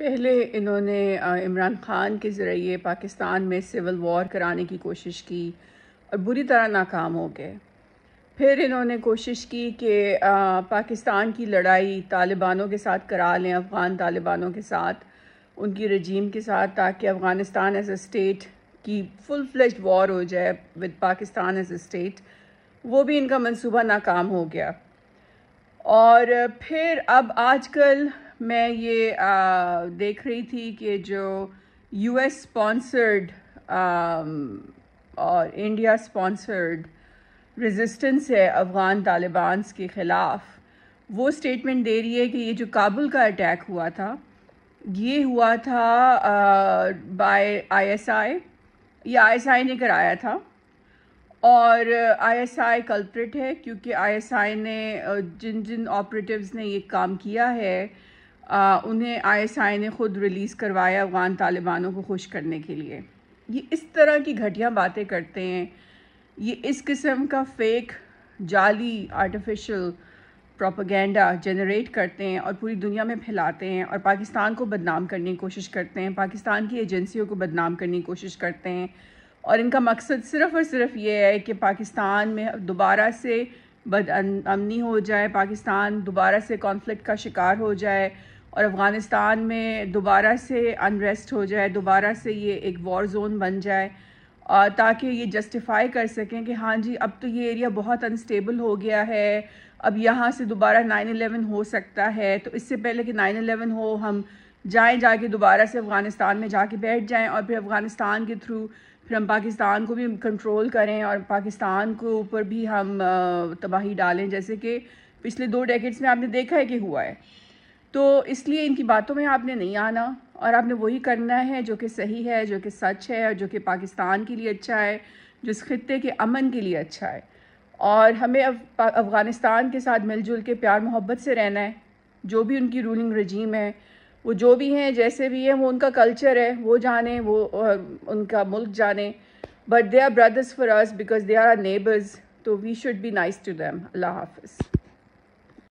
पहले इन्होंने इमरान खान के ज़रिए पाकिस्तान में सिविल वॉर कराने की कोशिश की और बुरी तरह नाकाम हो गए फिर इन्होंने कोशिश की कि पाकिस्तान की लड़ाई तालिबानों के साथ करा लें अफ़गान तालिबानों के साथ उनकी रजीम के साथ ताकि अफ़गानिस्तान एज ए स्टेट की फुल फ्लैश वॉर हो जाए with Pakistan as a state वो भी इनका मंसूबा नाकाम हो गया और फिर अब आजकल मैं ये आ, देख रही थी कि जो यूएस स्पॉन्सर्ड um, और इंडिया स्पॉन्सर्ड रेजिस्टेंस है अफ़गान तालिबान के ख़िलाफ़ वो स्टेटमेंट दे रही है कि ये जो काबुल का अटैक हुआ था ये हुआ था बाय आईएसआई एस आईएसआई ने कराया था और आईएसआई कल्प्रिट है क्योंकि आईएसआई ने जिन जिन ऑपरेटिव्स ने ये काम किया है उन्हें आईएसआई ने ख़ुद रिलीज़ करवाया अफ़गान तालिबानों को खुश करने के लिए ये इस तरह की घटिया बातें करते हैं ये इस किस्म का फेक जाली आर्टिफिशियल प्रोपागेंडा जनरेट करते हैं और पूरी दुनिया में फैलाते हैं और पाकिस्तान को बदनाम करने की कोशिश करते हैं पाकिस्तान की एजेंसियों को बदनाम करने की कोशिश करते हैं और इनका मकसद सिर्फ़ और सिर्फ ये है कि पाकिस्तान में दोबारा से बद अमनी हो जाए पाकिस्तान दोबारा से कॉन्फ्लिक्ट का शिकार हो जाए और अफ़गानिस्तान में दोबारा से अनरेस्ट हो जाए दोबारा से ये एक वॉर जोन बन जाए ताकि ये जस्टिफाई कर सकें कि हाँ जी अब तो ये एरिया बहुत अनस्टेबल हो गया है अब यहाँ से दोबारा नाइन अलेवन हो सकता है तो इससे पहले कि नाइन अलेवन हो हम जाएँ जाके दोबारा से अफ़गानिस्तान में जाके बैठ जाएँ और फिर अफ़गानिस्तान के थ्रू फिर हम पाकिस्तान को भी कंट्रोल करें और पाकिस्तान के ऊपर भी हम तबाही डालें जैसे कि पिछले दो डेकेट्स में आपने देखा है कि हुआ है तो इसलिए इनकी बातों में आपने नहीं आना और आपने वही करना है जो कि सही है जो कि सच है और जो कि पाकिस्तान के लिए अच्छा है जो इस खत्े के अमन के लिए अच्छा है और हमें अफ़गानिस्तान के साथ मिलजुल के प्यार मोहब्बत से रहना है जो भी उनकी रूलिंग रजीम है वो जो भी हैं जैसे भी हैं वो उनका कल्चर है वो जाने वो उनका मुल्क जाने but they are brothers for us because they are are neighbours so we should be nice to them अल्लाह हाफिज़